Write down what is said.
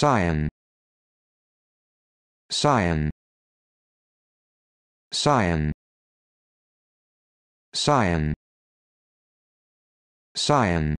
Cyan. Cyan. Cyan. Cyan. Cyan.